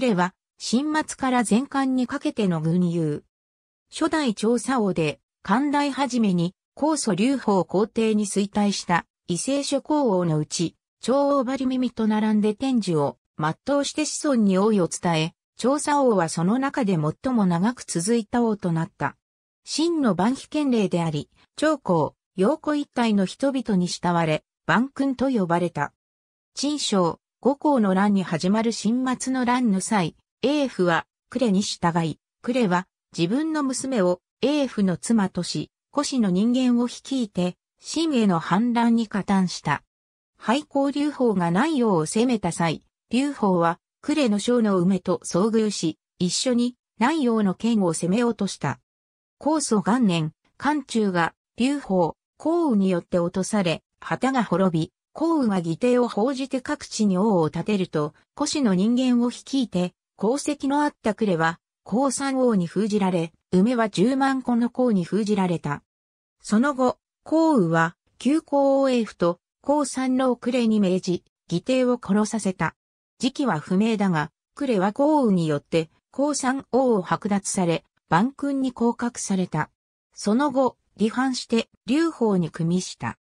呉は、新末から前巻にかけての軍友。初代調査王で、寛大はじめに、高祖劉邦皇帝に衰退した、異性諸侯王のうち、長王張耳と並んで天寿を、全うして子孫に王位を伝え、調査王はその中で最も長く続いた王となった。真の万非権令であり、長江、陽子一体の人々に慕われ、万君と呼ばれた。陳章、五項の乱に始まる新末の乱の際、英夫は、クレに従い、クレは、自分の娘を、英夫の妻とし、古市の人間を率いて、秦への反乱に加担した。廃校流法が南洋を攻めた際、流法は、クレの将の梅と遭遇し、一緒に南洋の剣を攻め落とした。高祖元年、漢中が、流法、降雨によって落とされ、旗が滅び、皇羽が義弟を報じて各地に王を立てると、古史の人間を率いて、功績のあった呉は、高三王に封じられ、梅は十万個の項に封じられた。その後、皇羽は、旧皇王英府と、高三郎呉に命じ、義弟を殺させた。時期は不明だが、呉は皇羽によって、高三王を剥奪され、万君に降格された。その後、離反して、劉邦に組みした。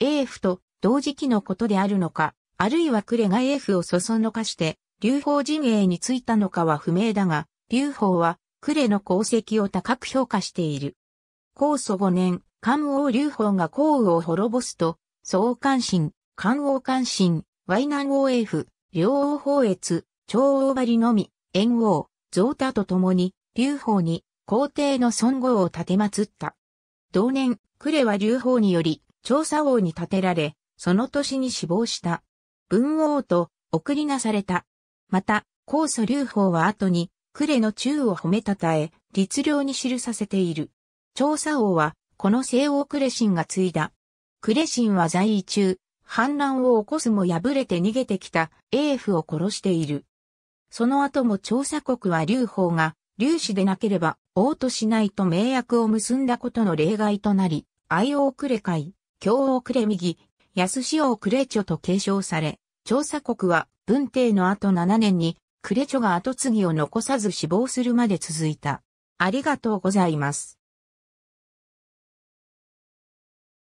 英府と同時期のことであるのか、あるいは呉が英フをそそのかして、劉邦陣営についたのかは不明だが、劉邦は呉の功績を高く評価している。高祖5年、漢王劉邦が皇羽を滅ぼすと、総関心、漢王関心、ナン王英フ、両王法越、長王張りのみ、炎王、増太と共に、劉邦に皇帝の尊号を立てまつった。同年、呉は劉邦により、調査王に立てられ、その年に死亡した。文王と送りなされた。また、高祖劉邦は後に、呉の中を褒めたたえ、律令に記させている。調査王は、この西王呉神が継いだ。呉神は在位中、反乱を起こすも敗れて逃げてきた英夫を殺している。その後も調査国は劉邦が、劉氏でなければ王としないと名約を結んだことの例外となり、愛王呉会、京王呉右、安塩クレチョと継承され、調査国は文帝の後7年にクレチョが後継ぎを残さず死亡するまで続いた。ありがとうございます。